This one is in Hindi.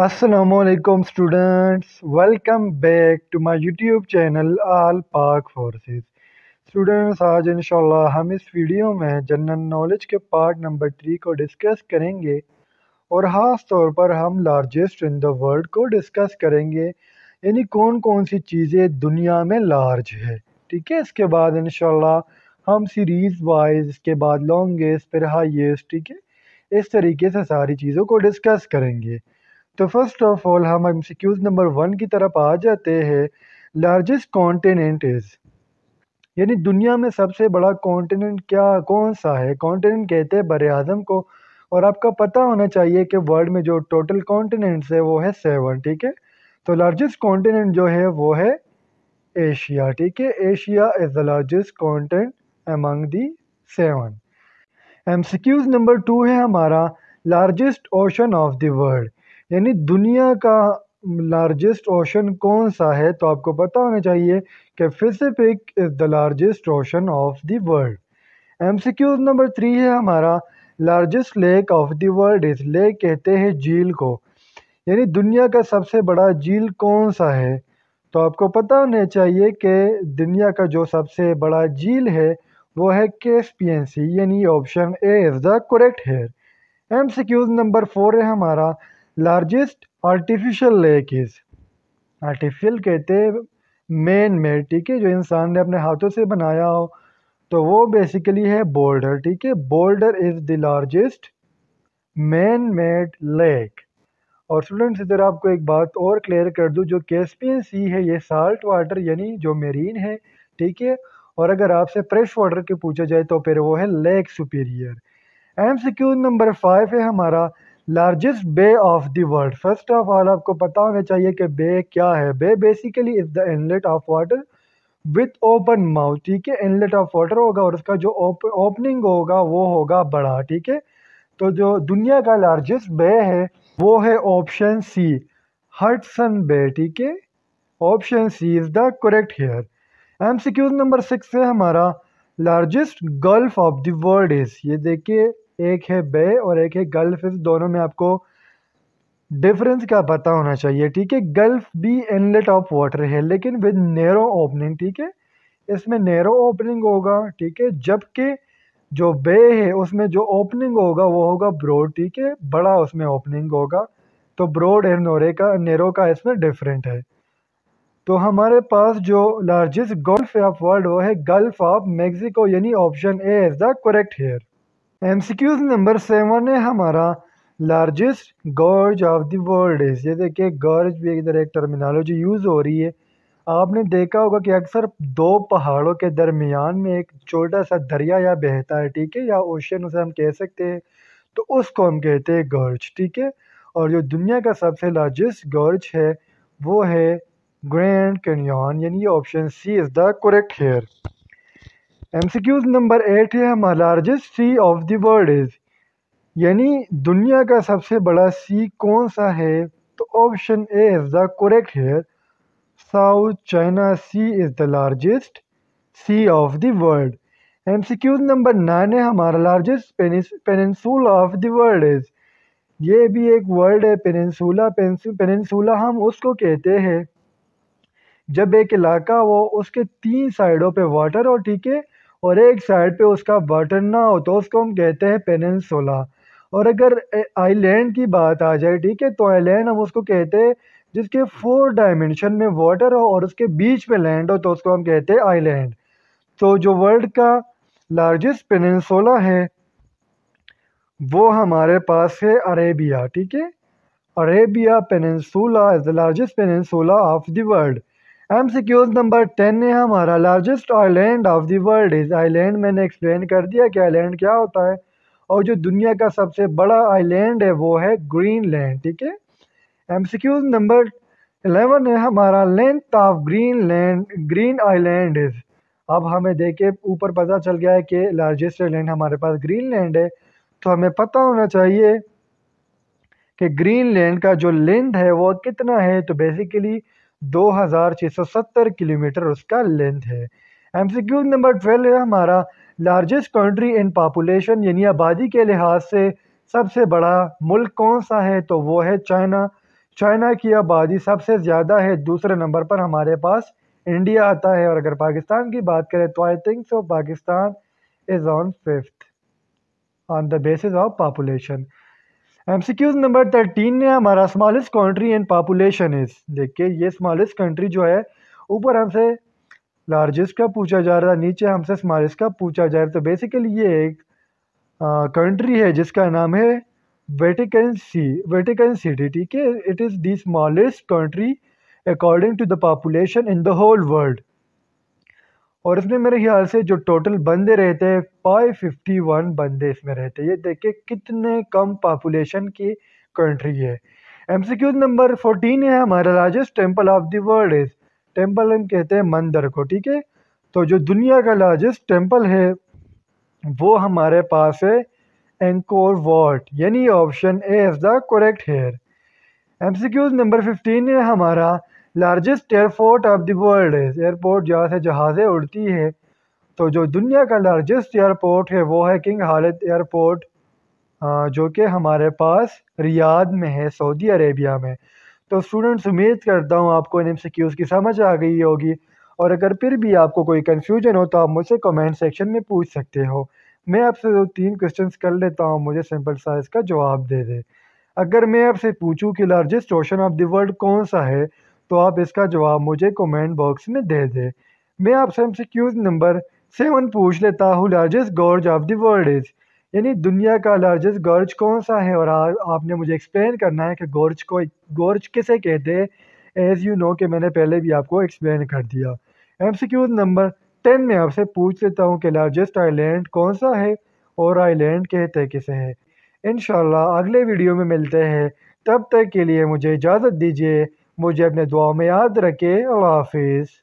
असलकुम students welcome back to my YouTube channel all Pak forces students आज इंशाल्लाह हम इस वीडियो में जनरल नॉलेज के पार्ट नंबर थ्री को डिस्कस करेंगे और ख़ास तौर पर हम लार्जेस्ट इन द वर्ल्ड को डिस्कस करेंगे यानी कौन कौन सी चीज़ें दुनिया में लार्ज है ठीक है इसके बाद इनशाला हम सीरीज़ वाइज इसके बाद लॉन्गेस्ट फिर हाईएस्ट ठीक है इस तरीके से सारी चीज़ों को डिस्कस करेंगे तो फर्स्ट ऑफ ऑल हम M C Qs number one की तरफ आ जाते हैं लार्जेस्ट कॉन्टिनेंट इज़ यानी दुनिया में सबसे बड़ा कॉन्टीनेंट क्या कौन सा है कॉन्टीनेंट कहते हैं बर आज़म को और आपका पता होना चाहिए कि वर्ल्ड में जो टोटल कॉन्टीनेंट्स है वो है सेवन ठीक है तो लार्जेस्ट कॉन्टिनेंट जो है वो है एशिया ठीक है Asia is the largest continent among the seven M C Qs number two है हमारा largest ocean of the world यानी दुनिया का लार्जेस्ट ओशन कौन सा है तो आपको पता होना चाहिए कि Pacific is the largest ocean of the world M number three है हमारा largest lake of the world इस लेक कहते हैं झील को यानी दुनिया का सबसे बड़ा झील कौन सा है तो आपको पता होना चाहिए कि दुनिया का जो सबसे बड़ा झील है वो है केस्पियन सी यानी option A is the correct है एम नंबर फोर है हमारा largest artificial lake is artificial कहते हैं मेन मेड ठीक है जो इंसान ने अपने हाथों से बनाया हो तो वो बेसिकली है बोल्डर ठीक है Boulder is the largest man made lake और स्टूडेंट्स इधर आपको एक बात और क्लियर कर दूँ जो कैस्पियन सी है ये साल्ट वाटर यानी जो मेरीन है ठीक है और अगर आपसे फ्रेश वाटर के पूछा जाए तो फिर वो है Lake Superior M CQs number five है हमारा largest bay of the world first of all आपको पता होना चाहिए कि बे क्या है bay basically is the inlet of water with open mouth ठीक है इनलेट ऑफ वाटर होगा और उसका जो ओपनिंग होगा वो होगा बड़ा ठीक है तो जो दुनिया का लार्जेस्ट बे है वो है ऑप्शन सी हटसन बे ठीक है option C is the correct here M C Qs number six है हमारा largest gulf of the world is ये देखिए एक है बे और एक है गल्फ इस दोनों में आपको डिफरेंस क्या पता होना चाहिए ठीक है गल्फ भी इनलेट ऑफ वाटर है लेकिन विद नैरो ओपनिंग ठीक है इसमें नैरो ओपनिंग होगा ठीक है जबकि जो बे है उसमें जो ओपनिंग होगा वो होगा ब्रोड ठीक है बड़ा उसमें ओपनिंग होगा तो ब्रोड एंड नोरे का नेरो का इसमें डिफरेंट है तो हमारे पास जो लार्जेस्ट गल्फ ऑफ वर्ल्ड वो है गल्फ ऑफ मेक्सिको यानी option A is the correct here MCQs number seven है हमारा largest gorge of the world is ये देखिए गॉर्ज भी इधर एक टर्मिनोलॉजी यूज़ हो रही है आपने देखा होगा कि अक्सर दो पहाड़ों के दरमियान में एक छोटा सा दरिया या बहता है ठीक है या ओशन उसे हम कह सकते हैं तो उसको हम कहते हैं गॉर्ज ठीक है और जो दुनिया का सबसे लार्जेस्ट गॉर्ज है वो है ग्रैंड कैनियन यानी ये option C is the correct here MCQs number eight है हमारा largest sea of the world is यानी दुनिया का सबसे बड़ा सी कौन सा है तो option A is the correct है South China Sea is the largest sea of the world M C Qs number nine है हमारा largest peninsula of the world is ये भी एक वर्ल्ड है पेनसूला पेनसूला हम उसको कहते हैं जब एक इलाका वो उसके तीन साइडों पे वाटर और ठीक है और एक साइड पे उसका बटन ना हो तो उसको हम कहते हैं पेनसोला और अगर आइलैंड की बात आ जाए ठीक है तो आइलैंड हम उसको कहते हैं जिसके फोर डायमेंशन में वाटर हो और उसके बीच में लैंड हो तो उसको हम कहते हैं आइलैंड तो जो वर्ल्ड का लार्जेस्ट पेनसोला है वो हमारे पास है अरेबिया ठीक है Arabia peninsula is the largest peninsula of the world M CQs number ten है हमारा largest island of the world is island मैंने एक्सप्लेन कर दिया कि आइलैंड क्या होता है और जो दुनिया का सबसे बड़ा आइलैंड है वो है ग्रीन लैंड ठीक है एम सिक्यूज नंबर एलेवन है हमारा length of Greenland Green island is अब हमें देखे ऊपर पता चल गया है कि लार्जेस्ट लैंड हमारे पास ग्रीन लैंड है तो हमें पता होना चाहिए कि ग्रीन लैंड का जो लेंथ है वो कितना है तो बेसिकली 2670 किलोमीटर उसका लेंथ है M C Q number twelve है हमारा लार्जेस्ट कंट्री इन पापुलेशन यानी आबादी के लिहाज से सबसे बड़ा मुल्क कौन सा है तो वो है चाइना चाइना की आबादी सबसे ज़्यादा है दूसरे नंबर पर हमारे पास इंडिया आता है और अगर पाकिस्तान की बात करें तो I think so Pakistan is on fifth on the basis of population MCQs number thirteen ने हमारा smallest country in population is देखिए ये स्मॉलेस्ट कंट्री जो है ऊपर हमसे लार्जेस्ट का पूछा जा रहा है नीचे हमसे स्मॉलेस्ट का पूछा जा रहा है तो बेसिकली ये एक कंट्री है जिसका नाम है वेटिकन सी वेटिकन सिटी ठीक है it is the smallest country according to the population in the whole world और इसमें मेरे ख्याल से जो टोटल बंदे रहते हैं फाइव फिफ्टी वन बंदे इसमें रहते हैं ये देखिए कितने कम पॉपुलेशन की कंट्री है M C Qs number fourteen है हमारा largest temple of the world is temple हम कहते हैं मंदिर को ठीक है तो जो दुनिया का लार्जेस्ट टेम्पल है वो हमारे पास है एंकोर वॉट यानी option A is the correct here M C Qs number fifteen है हमारा largest airport of the world है एयरपोर्ट जहाँ से जहाज़ें उड़ती हैं तो जो दुनिया का लार्जेस्ट एयरपोर्ट है वो है किंग हालत एयरपोर्ट जो कि हमारे पास रियाद में है सऊदी अरेबिया में तो स्टूडेंट्स उम्मीद करता हूँ आपको इन एम की समझ आ गई होगी और अगर फिर भी आपको कोई कन्फ्यूजन हो तो आप मुझसे कमेंट सेक्शन में पूछ सकते हो मैं आपसे दो तीन क्वेश्चन कर लेता हूँ मुझे सिंपल साइज का जवाब दे दे अगर मैं आपसे पूछूँ कि largest ocean of the world कौन सा है तो आप इसका जवाब मुझे कमेंट बॉक्स में दे दें मैं आपसे M C Qs number seven पूछ लेता हूँ largest gorge of the world is यानी दुनिया का लार्जेस्ट गॉर्ज कौन सा है और आ, आपने मुझे एक्सप्लेन करना है कि गॉर्ज को गॉर्ज किसे कहते हैं एज़ यू नो कि मैंने पहले भी आपको एक्सप्लेन कर दिया M C Qs number ten में आपसे पूछ लेता हूँ कि लार्जेस्ट आईलैंड कौन सा है और आईलैंड कहते किसे हैं इन अगले वीडियो में मिलते हैं तब तक के लिए मुझे इजाज़त दीजिए मुझे अपने दुआ में याद रखे अल्लाह हाफिज़